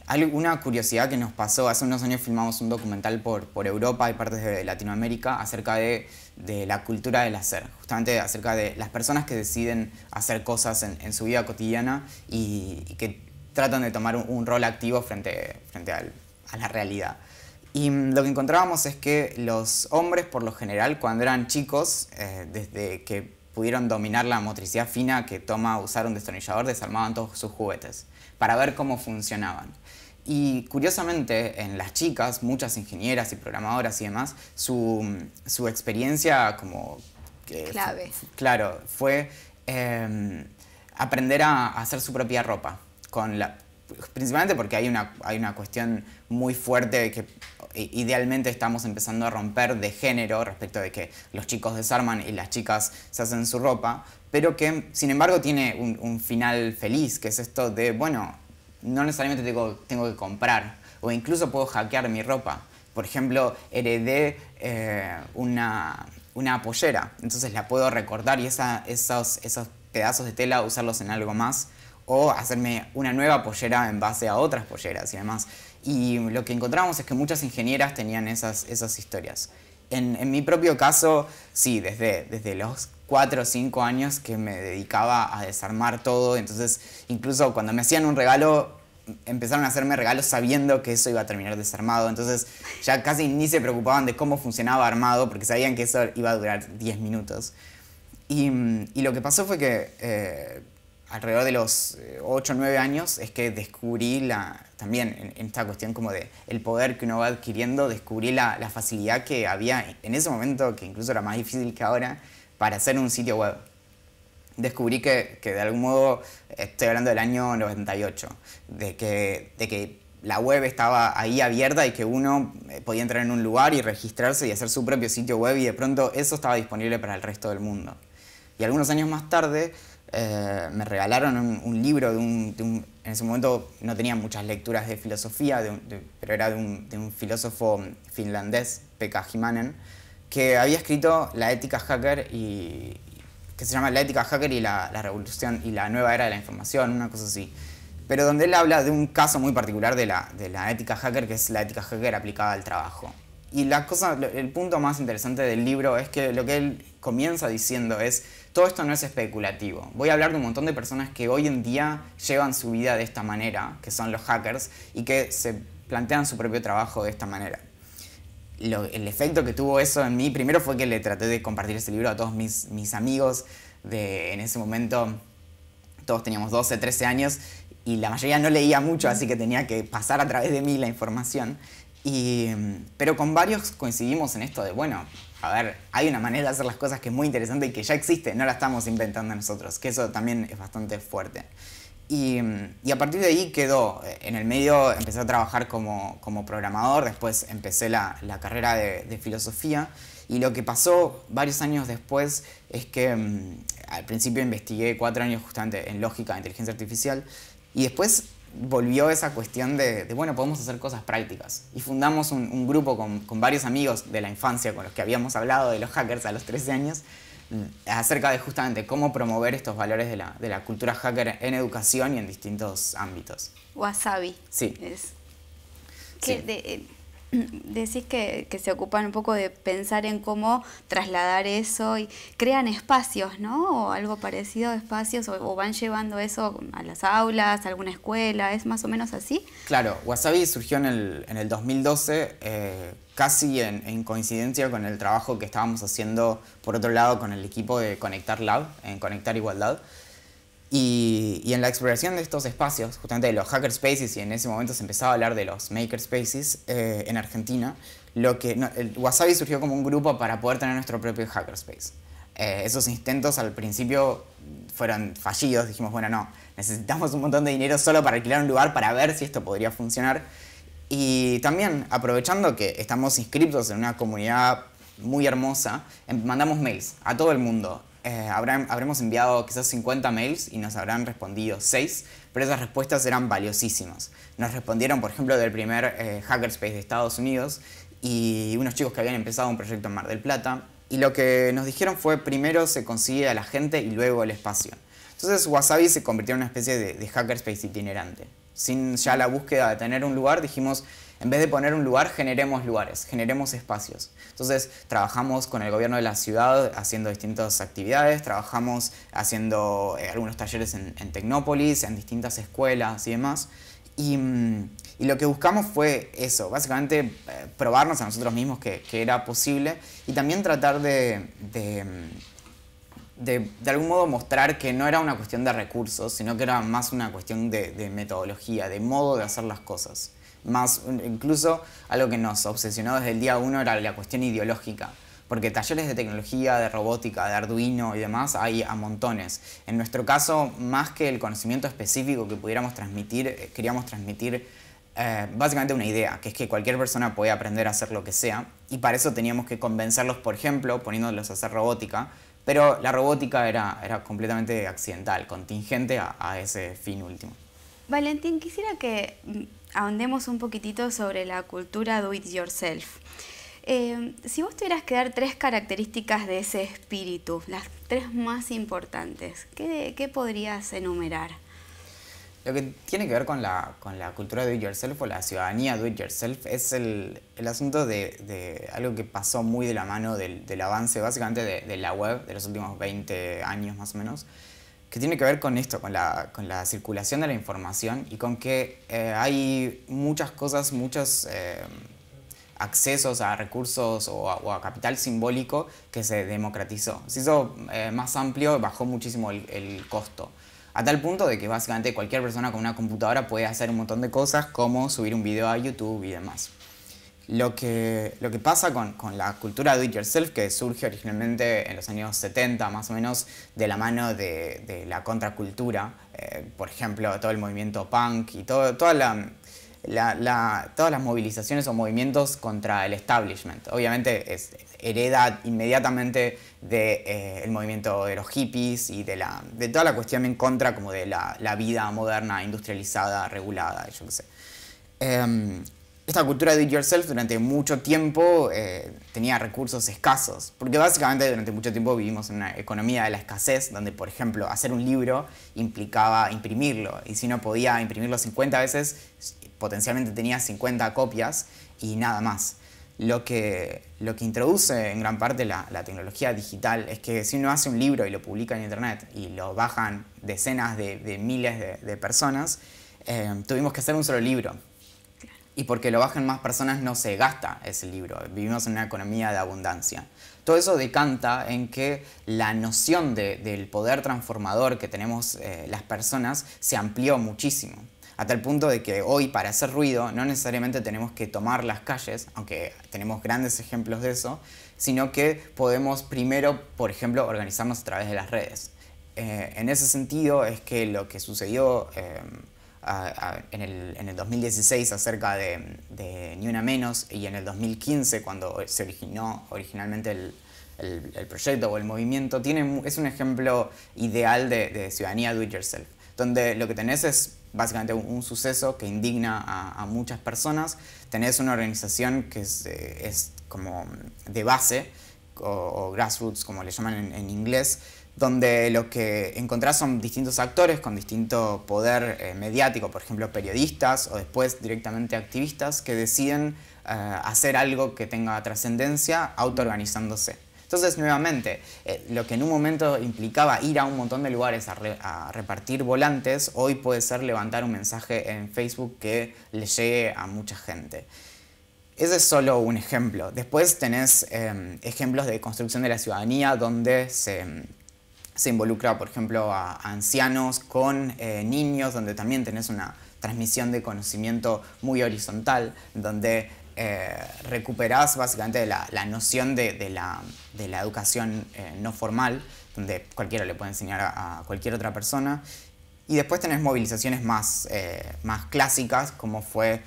Hay una curiosidad que nos pasó, hace unos años filmamos un documental por, por Europa y partes de Latinoamérica acerca de de la cultura del hacer, justamente acerca de las personas que deciden hacer cosas en, su vida cotidiana y, que tratan de tomar un, rol activo frente, frente a la realidad. Y mm, lo que encontrábamos es que los hombres, por lo general, cuando eran chicos, eh, desde que pudieron dominar la motricidad fina que toma usar un destornillador, desarmaban todos sus juguetes para ver cómo funcionaban. Y curiosamente, en las chicas, muchas ingenieras y programadoras y demás, su, experiencia como... Clave. Claro, fue em, aprender a, hacer su propia ropa. Con la, principalmente porque hay una, hay una cuestión muy fuerte que idealmente estamos empezando a romper de género respecto de que los chicos desarman y las chicas se hacen su ropa, pero que sin embargo tiene un final feliz, que es esto de, bueno, no necesariamente tengo, que comprar. O incluso puedo hackear mi ropa. Por ejemplo, heredé eh, una, pollera, entonces la puedo recortar y esos, pedazos de tela usarlos en algo más. O hacerme una nueva pollera en base a otras polleras y demás. Y lo que encontramos es que muchas ingenieras tenían esas, esas historias. En, mi propio caso, sí, desde, desde los cuatro o cinco años que me dedicaba a desarmar todo, entonces incluso cuando me hacían un regalo, empezaron a hacerme regalos sabiendo que eso iba a terminar desarmado, entonces ya casi ni se preocupaban de cómo funcionaba armado porque sabían que eso iba a durar 10 minutos. Y, mm, y lo que pasó fue que eh, alrededor de los 8 o 9 años es que descubrí la, también en, esta cuestión como de el poder que uno va adquiriendo, descubrí la, facilidad que había en ese momento, que incluso era más difícil que ahora, para hacer un sitio web. Descubrí que, que de algún modo, estoy hablando del año 98, de que, de que la web estaba ahí abierta y que uno eh, podía entrar en un lugar y registrarse y hacer su propio sitio web y de pronto eso estaba disponible para el resto del mundo. Y algunos años más tarde eh, me regalaron un, libro de un, En ese momento no tenía muchas lecturas de filosofía, pero era de un, filósofo finlandés, Pekka Himanen, que había escrito La ética hacker y que se llama La ética hacker y la, la revolución y la nueva era de la información, una cosa así. Pero donde él habla de un caso muy particular de la, de la ética hacker, que es la ética hacker aplicada al trabajo y la el punto más interesante del libro es que lo que él comienza diciendo es, todo esto no es especulativo. Voy a hablar de un montón de personas que hoy en día llevan su vida de esta manera, que son los hackers, y que se plantean su propio trabajo de esta manera. el efecto que tuvo eso en mí, primero fue que le traté de compartir ese libro a todos mis, amigos, de, en ese momento todos teníamos 12, 13 años, y la mayoría no leía mucho, así que tenía que pasar a través de mí la información. Y, pero con varios coincidimos en esto de, bueno, a ver, hay una manera de hacer las cosas que es muy interesante y que ya existe, no la estamos inventando nosotros, que eso también es bastante fuerte. Y, a partir de ahí quedó, eh, en el medio empecé a trabajar como, programador, después empecé la, carrera de, filosofía y lo que pasó varios años después es que mm, al principio investigué cuatro años justamente en lógica de inteligencia artificial y después volvió esa cuestión de, bueno, podemos hacer cosas prácticas. Y fundamos un, grupo con, varios amigos de la infancia con los que habíamos hablado de los hackers a los 13 años, mm, acerca de justamente cómo promover estos valores de la, cultura hacker en educación y en distintos ámbitos. Wasabi. Sí. De, eh, decís que, se ocupan un poco de pensar en cómo trasladar eso y crean espacios, ¿no? O algo parecido a espacios, o, van llevando eso a las aulas, a alguna escuela, ¿es más o menos así? Claro, Wasabi surgió en el, 2012, eh, casi en, en, coincidencia con el trabajo que estábamos haciendo, por otro lado, con el equipo de Conectar Lab, en Conectar Igualdad. Y, en la exploración de estos espacios, justamente de los hackerspaces, y en ese momento se empezaba a hablar de los makerspaces eh, en Argentina, lo que, el Wasabi surgió como un grupo para poder tener nuestro propio hackerspace. Eh, esos intentos al principio fueron fallidos, dijimos, bueno, no, necesitamos un montón de dinero solo para alquilar un lugar para ver si esto podría funcionar. Y también, aprovechando que estamos inscritos en una comunidad muy hermosa, mandamos mails a todo el mundo eh, habremos enviado quizás 50 mails y nos habrán respondido 6, pero esas respuestas eran valiosísimas. Nos respondieron, por ejemplo, del primer eh, hackerspace de Estados Unidos y unos chicos que habían empezado un proyecto en Mar del Plata. Y lo que nos dijeron fue primero se consigue a la gente y luego el espacio. Entonces Wasabi se convirtió en una especie de hackerspace itinerante. Sin ya la búsqueda de tener un lugar, dijimos, en vez de poner un lugar, generemos lugares, generemos espacios. Entonces, trabajamos con el gobierno de la ciudad haciendo distintas actividades, trabajamos haciendo eh, algunos talleres en, Tecnópolis, en distintas escuelas y demás. Y, mm, lo que buscamos fue eso, básicamente eh, probarnos a nosotros mismos que, era posible y también tratar de, mm, de de, algún modo mostrar que no era una cuestión de recursos, sino que era más una cuestión de metodología, de modo de hacer las cosas más incluso algo que nos obsesionó desde el día uno era la cuestión ideológica. Porque talleres de tecnología, de robótica, de Arduino y demás hay a montones. En nuestro caso, más que el conocimiento específico que pudiéramos transmitir, eh, queríamos transmitir eh, básicamente una idea, que es que cualquier persona puede aprender a hacer lo que sea. Y para eso teníamos que convencerlos, por ejemplo, poniéndolos a hacer robótica, pero la robótica era, era completamente accidental, contingente a, ese fin último. Valentín, quisiera que ahondemos un poquitito sobre la cultura do it yourself. Em, si vos tuvieras que dar tres características de ese espíritu, las tres más importantes, ¿qué, podrías enumerar? Lo que tiene que ver con la, cultura do it yourself o la ciudadanía do it yourself es el, asunto de, algo que pasó muy de la mano del, avance básicamente de, de, la web de los últimos 20 años más o menos, que tiene que ver con esto, con la, con la circulación de la información y con que eh, hay muchas cosas, muchos eh, accesos a recursos o a, capital simbólico que se democratizó. Se hizo eh, más amplio, bajó muchísimo el, el, costo. A tal punto de que básicamente cualquier persona con una computadora puede hacer un montón de cosas como subir un video a YouTube y demás. Lo que, lo que pasa con, con, la cultura do it yourself, que surge originalmente en los años 70, más o menos, de la mano de, de la contracultura, eh, por ejemplo, todo el movimiento punk y todo, toda la, todas las movilizaciones o movimientos contra el establishment. Obviamente es, hereda inmediatamente del de, eh, el movimiento de los hippies y de, la, de toda la cuestión en contra como de la, la vida moderna, industrializada, regulada, yo qué sé. Em, esta cultura de yourself durante mucho tiempo eh, tenía recursos escasos, porque básicamente durante mucho tiempo vivimos en una economía de la escasez, donde por ejemplo hacer un libro implicaba imprimirlo, y si no podía imprimirlo 50 veces, potencialmente tenía 50 copias y nada más. Lo que, lo que introduce en gran parte la, tecnología digital es que si uno hace un libro y lo publica en Internet y lo bajan decenas de, miles de, personas, eh, tuvimos que hacer un solo libro y porque lo bajen más personas no se gasta ese libro. Vivimos en una economía de abundancia. Todo eso decanta en que la noción del poder transformador que tenemos eh, las personas se amplió muchísimo. A tal punto de que hoy para hacer ruido no necesariamente tenemos que tomar las calles, aunque tenemos grandes ejemplos de eso, sino que podemos primero, por ejemplo, organizarnos a través de las redes. Eh, en ese sentido es que lo que sucedió em, en, el, en, el, 2016 acerca de, Ni Una Menos y en el 2015 cuando se originó originalmente el, el, proyecto o el movimiento, tiene, es un ejemplo ideal de, ciudadanía do it yourself, donde lo que tenés es básicamente un, suceso que indigna a, muchas personas, tenés una organización que es, eh, es como de base o, grassroots como le llaman en, en inglés, donde lo que encontrás son distintos actores con distinto poder eh, mediático, por ejemplo periodistas o después directamente activistas que deciden eh, hacer algo que tenga trascendencia autoorganizándose. Entonces, nuevamente, eh, lo que en un momento implicaba ir a un montón de lugares a, repartir volantes, hoy puede ser levantar un mensaje en Facebook que le llegue a mucha gente. Ese es solo un ejemplo. Después tenés ejemplos de construcción de la ciudadanía donde se se involucra, por ejemplo, a, ancianos con eh, niños, donde también tenés una transmisión de conocimiento muy horizontal, donde eh, recuperás básicamente la, noción de, la, educación eh, no formal, donde cualquiera le puede enseñar a, cualquier otra persona. Y después tenés movilizaciones más, eh, clásicas, como fue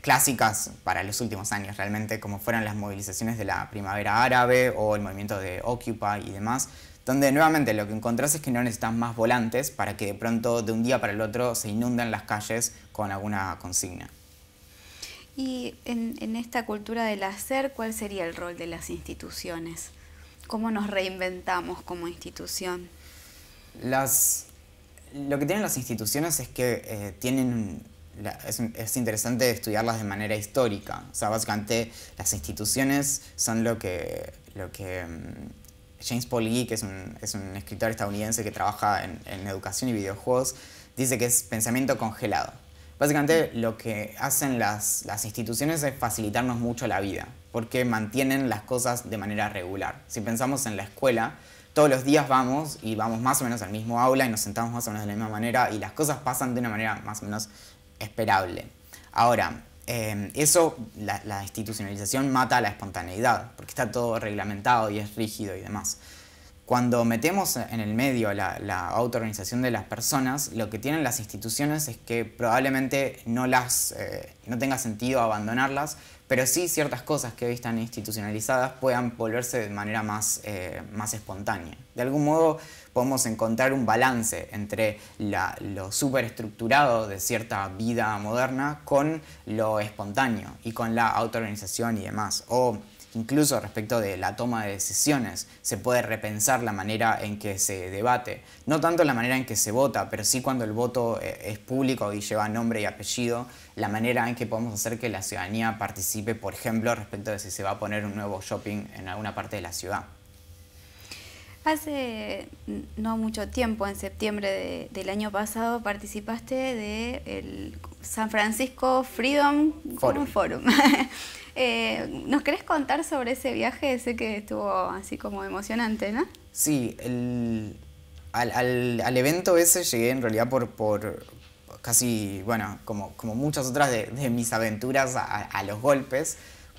clásicas para los últimos años realmente, como fueron las movilizaciones de la primavera árabe o el movimiento de Occupy y demás, donde nuevamente lo que encontrás es que no necesitas más volantes para que de pronto de un día para el otro se inunden las calles con alguna consigna. Y en, esta cultura del hacer, ¿cuál sería el rol de las instituciones? ¿Cómo nos reinventamos como institución? Las, lo que tienen las instituciones es que eh, tienen es, interesante estudiarlas de manera histórica. O sea, básicamente las instituciones son lo que, lo que mm, James Paul Gee, que es un, escritor estadounidense que trabaja en, educación y videojuegos, dice que es pensamiento congelado. Básicamente lo que hacen las, las instituciones es facilitarnos mucho la vida, porque mantienen las cosas de manera regular. Si pensamos en la escuela, todos los días vamos y vamos más o menos al mismo aula y nos sentamos más o menos de la misma manera y las cosas pasan de una manera más o menos esperable. Ahora, Em, eso, la, institucionalización mata la espontaneidad, porque está todo reglamentado y es rígido y demás. Cuando metemos en el medio la, la autoorganización de las personas, lo que tienen las instituciones es que probablemente no, las, eh, no tenga sentido abandonarlas, pero sí ciertas cosas que hoy están institucionalizadas puedan volverse de manera más, eh, espontánea. De algún modo podemos encontrar un balance entre lo superestructurado de cierta vida moderna con lo espontáneo y con la autoorganización y demás. O incluso respecto de la toma de decisiones, se puede repensar la manera en que se debate. No tanto la manera en que se vota, pero sí cuando el voto eh, es público y lleva nombre y apellido, la manera en que podemos hacer que la ciudadanía participe, por ejemplo, respecto de si se va a poner un nuevo shopping en alguna parte de la ciudad. Hace no mucho tiempo, en septiembre del año pasado, participaste del el San Francisco Freedom Forum. Forum. Eh, ¿Nos querés contar sobre ese viaje? Sé que estuvo así como emocionante, ¿no? Sí, al, evento ese llegué en realidad por, por, casi, bueno, como, como muchas otras de, mis aventuras a, los golpes,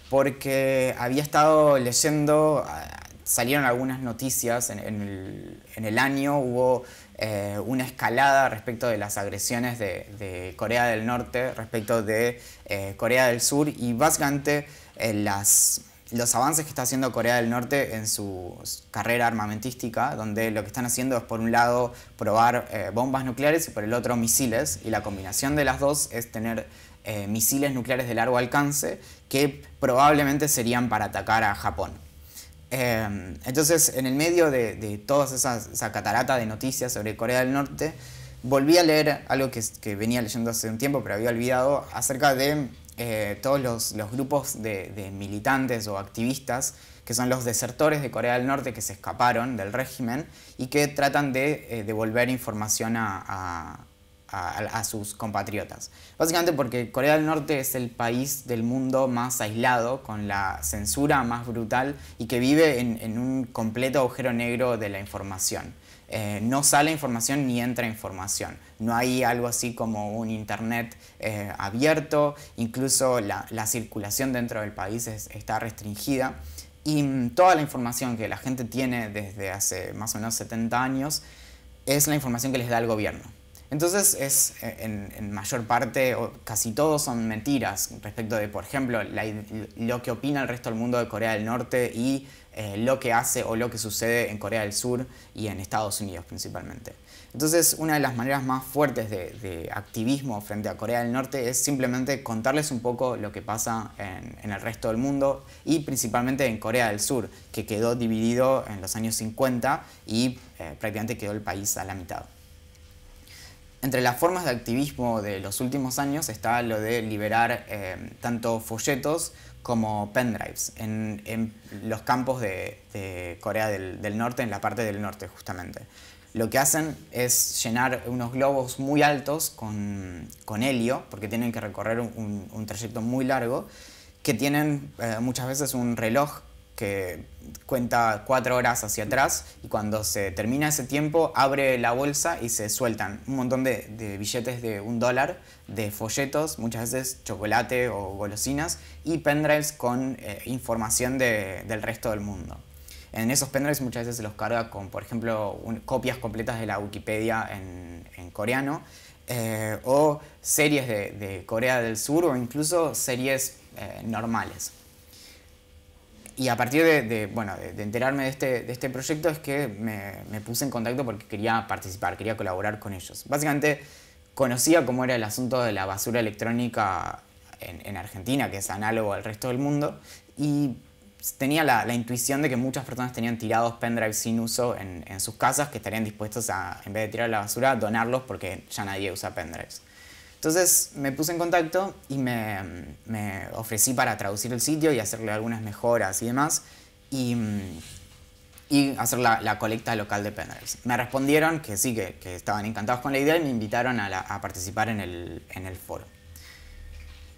porque había estado leyendo, ah, salieron algunas noticias en, el, año, hubo eh, una escalada respecto de las agresiones de, Corea del Norte, respecto de eh, Corea del Sur, y básicamente eh, las los avances que está haciendo Corea del Norte en su carrera armamentística, donde lo que están haciendo es por un lado probar eh, bombas nucleares y por el otro misiles, y la combinación de las dos es tener eh, misiles nucleares de largo alcance que probablemente serían para atacar a Japón. Em, entonces, en el medio de, de toda esa, catarata de noticias sobre Corea del Norte, volví a leer algo que venía leyendo hace un tiempo, pero había olvidado, acerca de eh, todos los, grupos de, militantes o activistas, que son los desertores de Corea del Norte que se escaparon del régimen y que tratan de eh, devolver información a, sus compatriotas. Básicamente porque Corea del Norte es el país del mundo más aislado, con la censura más brutal y que vive en un completo agujero negro de la información. Eh, no sale información ni entra información. No hay algo así como un Internet eh, abierto, incluso la, circulación dentro del país está restringida. Y mm, toda la información que la gente tiene desde hace más o menos 70 años es la información que les da el gobierno. Entonces es eh, en, mayor parte, o casi todos son mentiras respecto de, por ejemplo, lo que opina el resto del mundo de Corea del Norte y eh, lo que hace o lo que sucede en Corea del Sur y en Estados Unidos principalmente. Entonces, una de las maneras más fuertes de, activismo frente a Corea del Norte es simplemente contarles un poco lo que pasa en, el resto del mundo y principalmente en Corea del Sur, que quedó dividido en los años 50 y eh, prácticamente quedó el país a la mitad. Entre las formas de activismo de los últimos años está lo de liberar eh, tanto folletos como pendrives en, los campos de, Corea del, Norte, en la parte del norte justamente. Lo que hacen es llenar unos globos muy altos con, con helio, porque tienen que recorrer un, trayecto muy largo, que tienen eh, muchas veces un reloj que cuenta cuatro horas hacia atrás y cuando se termina ese tiempo abre la bolsa y se sueltan un montón de, billetes de un dólar, de folletos, muchas veces chocolate o golosinas y pendrives con eh, información de, del resto del mundo. En esos pendrives muchas veces se los carga con, por ejemplo, copias completas de la Wikipedia en, coreano eh, o series de, Corea del Sur o incluso series eh, normales y a partir de, bueno, de, enterarme de este, de este proyecto es que me, puse en contacto porque quería participar, quería colaborar con ellos. Básicamente conocía cómo era el asunto de la basura electrónica en, Argentina, que es análogo al resto del mundo, y tenía la, intuición de que muchas personas tenían tirados pendrives sin uso en, en sus casas, que estarían dispuestos a, en vez de tirar la basura, donarlos porque ya nadie usa pendrives. Entonces me puse en contacto y me, ofrecí para traducir el sitio y hacerle algunas mejoras y demás y, mm, hacer la, colecta local de Penders. Me respondieron que sí, que, estaban encantados con la idea y me invitaron a, participar en el, foro.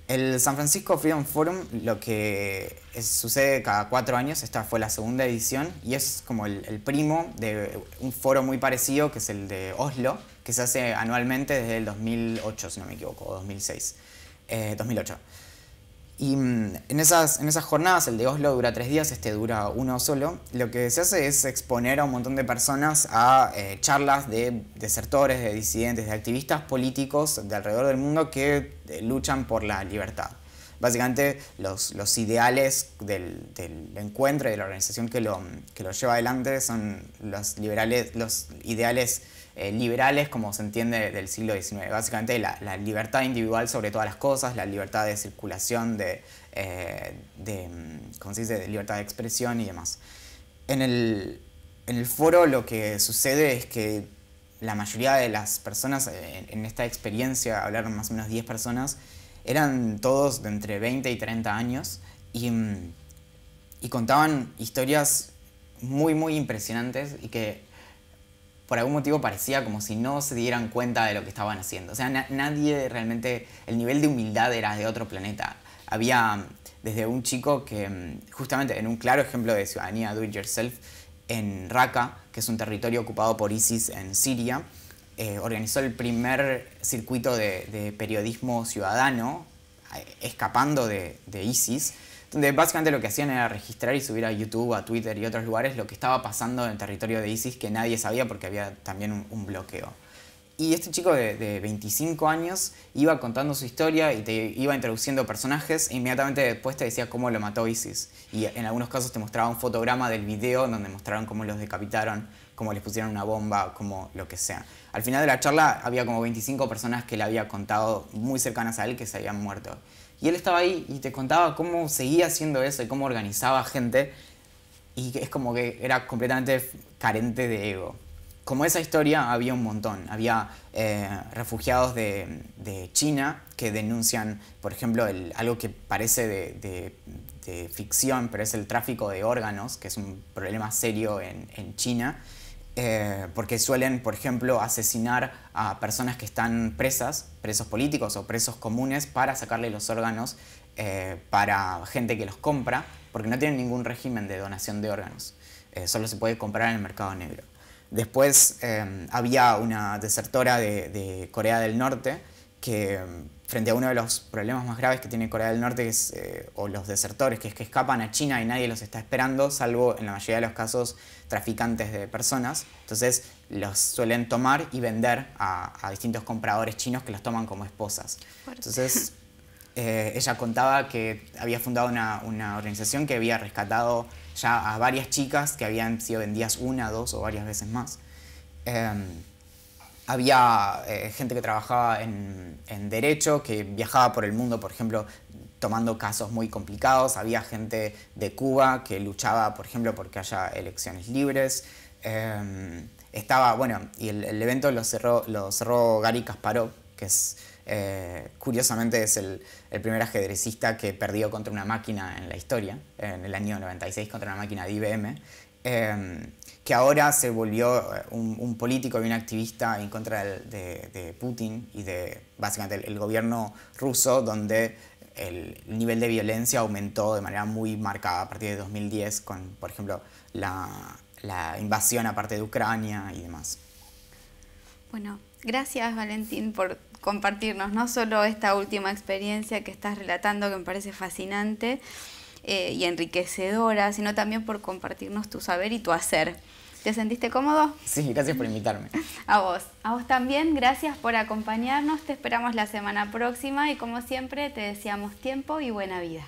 El San Francisco Freedom Forum lo que sucede cada cuatro años, esta fue la segunda edición y es como el primo de un foro muy parecido que es el de Oslo, que se hace anualmente desde el 2008, si no me equivoco, o 2006, 2008. Eh, y mm, en esas, en esas jornadas, el de Oslo dura tres días, este dura uno solo. Lo que se hace es exponer a un montón de personas a eh, charlas de desertores, de disidentes, de activistas políticos de alrededor del mundo que eh, luchan por la libertad. Básicamente, los, los ideales del, encuentro y de la organización que lo, que lo lleva adelante son los, liberales, los ideales eh, liberales como se entiende del siglo XIX. Básicamente la, libertad individual sobre todas las cosas, la libertad de circulación, de, eh, mm, de libertad de expresión y demás. En el, foro lo que sucede es que la mayoría de las personas eh, en, esta experiencia, hablaron más o menos 10 personas, eran todos de entre 20 y 30 años y, mm, y contaban historias muy, muy impresionantes y que por algún motivo parecía como si no se dieran cuenta de lo que estaban haciendo. O sea, nadie realmente, el nivel de humildad era de otro planeta. Había mm, desde un chico que, mm, justamente en un claro ejemplo de ciudadanía do it yourself, en Raqqa, que es un territorio ocupado por ISIS en Siria, eh, organizó el primer circuito de, periodismo ciudadano, eh, escapando de ISIS, donde básicamente lo que hacían era registrar y subir a YouTube, a Twitter y otros lugares lo que estaba pasando en el territorio de ISIS que nadie sabía porque había también un, bloqueo. Y este chico de, de, 25 años iba contando su historia y te iba introduciendo personajes e inmediatamente después te decía cómo lo mató ISIS. Y en algunos casos te mostraba un fotograma del video donde mostraron cómo los decapitaron, cómo les pusieron una bomba, como lo que sea. Al final de la charla había como 25 personas que le había contado muy cercanas a él que se habían muerto. Y él estaba ahí y te contaba cómo seguía haciendo eso y cómo organizaba gente. Y es como que era completamente carente de ego. Como esa historia había un montón. Había eh, refugiados de, China que denuncian, por ejemplo, algo que parece de, ficción, pero es el tráfico de órganos, que es un problema serio en China eh, porque suelen, por ejemplo, asesinar a personas que están presas, presos políticos o presos comunes, para sacarle los órganos eh, para gente que los compra, porque no tienen ningún régimen de donación de órganos. Eh, solo se puede comprar en el mercado negro. Después había una desertora de Corea del Norte que frente a uno de los problemas más graves que tiene Corea del Norte, es, eh, o los desertores, que es que escapan a China y nadie los está esperando, salvo en la mayoría de los casos traficantes de personas. Entonces los suelen tomar y vender a, distintos compradores chinos que los toman como esposas. Entonces eh, ella contaba que había fundado una, una organización que había rescatado ya a varias chicas que habían sido vendidas una, dos o varias veces más. Em, había eh, gente que trabajaba en, derecho, que viajaba por el mundo, por ejemplo, tomando casos muy complicados. Había gente de Cuba que luchaba, por ejemplo, porque haya elecciones libres. Em, estaba, bueno, y el, evento lo cerró, lo cerró Gary Kasparov, que es, eh, curiosamente, es el, el, primer ajedrecista que perdió contra una máquina en la historia, en el año 96 contra una máquina de IBM. Em, que ahora se volvió eh, un, político y un activista en contra de, Putin y de básicamente el, gobierno ruso, donde el nivel de violencia aumentó de manera muy marcada a partir de 2010 con, por ejemplo, la, invasión a parte de Ucrania y demás. Bueno, gracias Valentín por compartirnos no solo esta última experiencia que estás relatando que me parece fascinante eh, y enriquecedora, sino también por compartirnos tu saber y tu hacer. ¿Te sentiste cómodo? Sí, gracias por invitarme. A vos. A vos también, gracias por acompañarnos. Te esperamos la semana próxima y como siempre te deseamos tiempo y buena vida.